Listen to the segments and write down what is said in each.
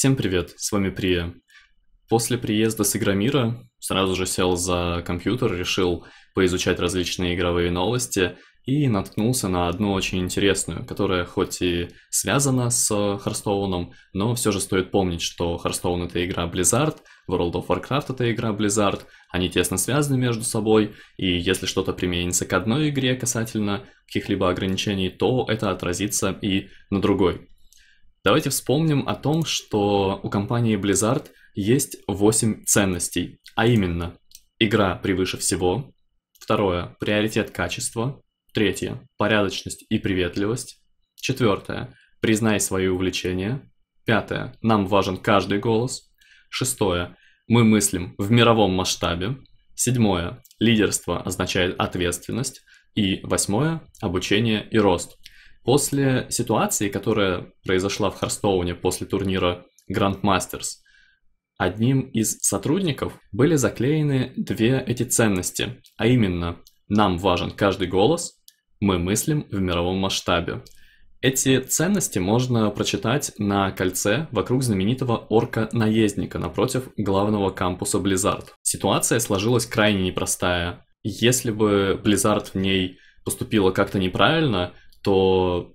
Всем привет, с вами Прия. После приезда с Игромира сразу же сел за компьютер, решил поизучать различные игровые новости и наткнулся на одну очень интересную, которая хоть и связана с Харстоуном, но все же стоит помнить, что Харстоун это игра Blizzard, World of Warcraft это игра Blizzard, они тесно связаны между собой, и если что-то применится к одной игре касательно каких-либо ограничений, то это отразится и на другой. Давайте вспомним о том, что у компании Blizzard есть 8 ценностей, а именно игра превыше всего, второе – приоритет качества, третье – порядочность и приветливость, четвертое – признай свои увлечения, пятое – нам важен каждый голос, шестое – мы мыслим в мировом масштабе, седьмое – лидерство означает ответственность, и восьмое – обучение и рост – После ситуации, которая произошла в Харстоуне после турнира Grand Masters, одним из сотрудников были заклеены две эти ценности, а именно «нам важен каждый голос», «мы мыслим в мировом масштабе». Эти ценности можно прочитать на кольце вокруг знаменитого орка-наездника напротив главного кампуса Blizzard. Ситуация сложилась крайне непростая. Если бы Blizzard в ней поступила как-то неправильно, то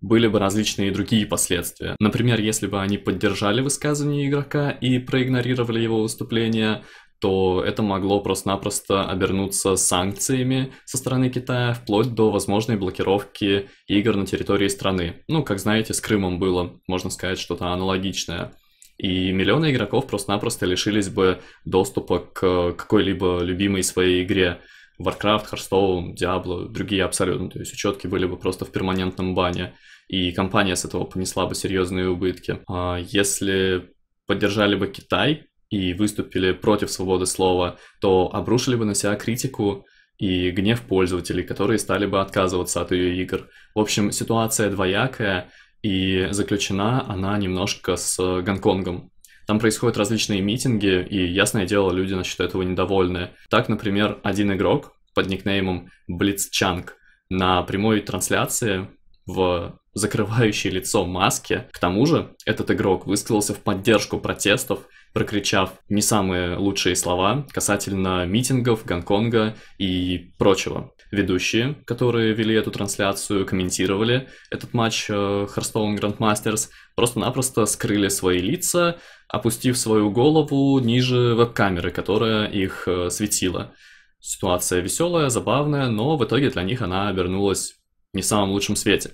были бы различные другие последствия. Например, если бы они поддержали высказывание игрока и проигнорировали его выступление, то это могло просто-напросто обернуться санкциями со стороны Китая, вплоть до возможной блокировки игр на территории страны. Ну, как знаете, с Крымом было, можно сказать, что-то аналогичное. И миллионы игроков просто-напросто лишились бы доступа к какой-либо любимой своей игре. Warcraft, Hearthstone, Diablo, другие абсолютно. То есть учетки были бы просто в перманентном бане, и компания с этого понесла бы серьезные убытки. А если поддержали бы Китай и выступили против свободы слова, то обрушили бы на себя критику и гнев пользователей, которые стали бы отказываться от ее игр. В общем, ситуация двоякая, и заключена она немножко с Гонконгом. Там происходят различные митинги, и, ясное дело, люди насчет этого недовольны. Так, например, один игрок под никнеймом Блицчанг на прямой трансляции в закрывающей лицо маске. К тому же, этот игрок высказался в поддержку протестов прокричав не самые лучшие слова касательно митингов, Гонконга и прочего. Ведущие, которые вели эту трансляцию, комментировали этот матч Харстоун э, Грандмастерс, просто-напросто скрыли свои лица, опустив свою голову ниже веб-камеры, которая их э, светила. Ситуация веселая, забавная, но в итоге для них она обернулась не в самом лучшем свете.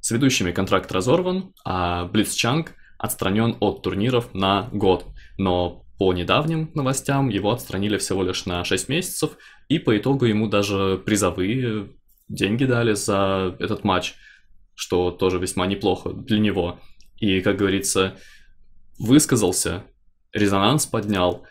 С ведущими контракт разорван, а Блиц отстранен от турниров на год, но по недавним новостям его отстранили всего лишь на 6 месяцев, и по итогу ему даже призовые деньги дали за этот матч, что тоже весьма неплохо для него. И, как говорится, высказался, резонанс поднял,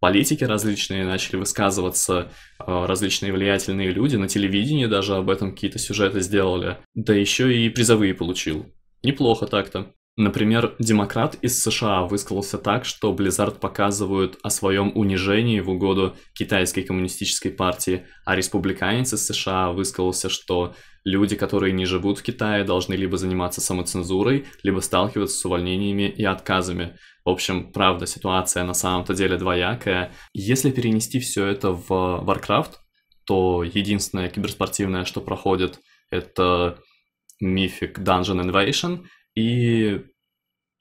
политики различные начали высказываться, э, различные влиятельные люди на телевидении даже об этом какие-то сюжеты сделали, да еще и призовые получил. Неплохо так-то. Например, демократ из США высказался так, что Blizzard показывают о своем унижении в угоду китайской коммунистической партии, а республиканец из США высказался, что люди, которые не живут в Китае, должны либо заниматься самоцензурой, либо сталкиваться с увольнениями и отказами. В общем, правда, ситуация на самом-то деле двоякая. Если перенести все это в Warcraft, то единственное киберспортивное, что проходит, это мифик Dungeon Invasion — и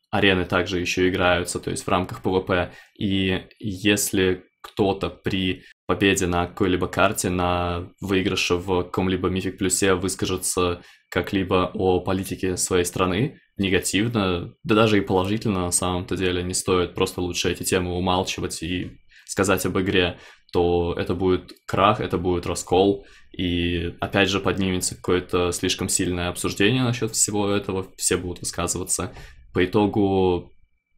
арены также еще играются, то есть в рамках ПВП. И если кто-то при победе на какой-либо карте, на выигрыше в каком-либо мифик плюсе e выскажется как-либо о политике своей страны негативно, да даже и положительно на самом-то деле не стоит, просто лучше эти темы умалчивать и сказать об игре, то это будет крах, это будет раскол, и опять же поднимется какое-то слишком сильное обсуждение насчет всего этого, все будут высказываться. По итогу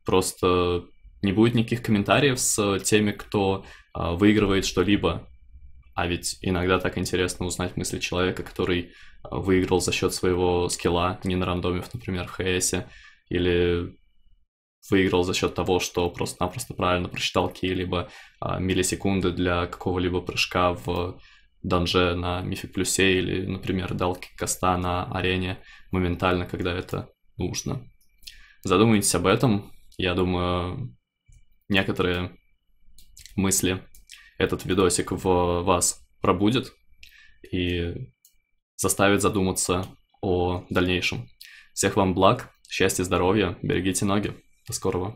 просто не будет никаких комментариев с теми, кто а, выигрывает что-либо. А ведь иногда так интересно узнать мысли человека, который а, выиграл за счет своего скилла, не на рандоме, например, в ХСе, или выиграл за счет того, что просто-напросто правильно просчитал какие-либо а, миллисекунды для какого-либо прыжка в данже на мифик плюсе или, например, дал каста на арене моментально, когда это нужно. Задумайтесь об этом. Я думаю, некоторые мысли этот видосик в вас пробудет и заставит задуматься о дальнейшем. Всех вам благ, счастья, здоровья, берегите ноги. До скорого.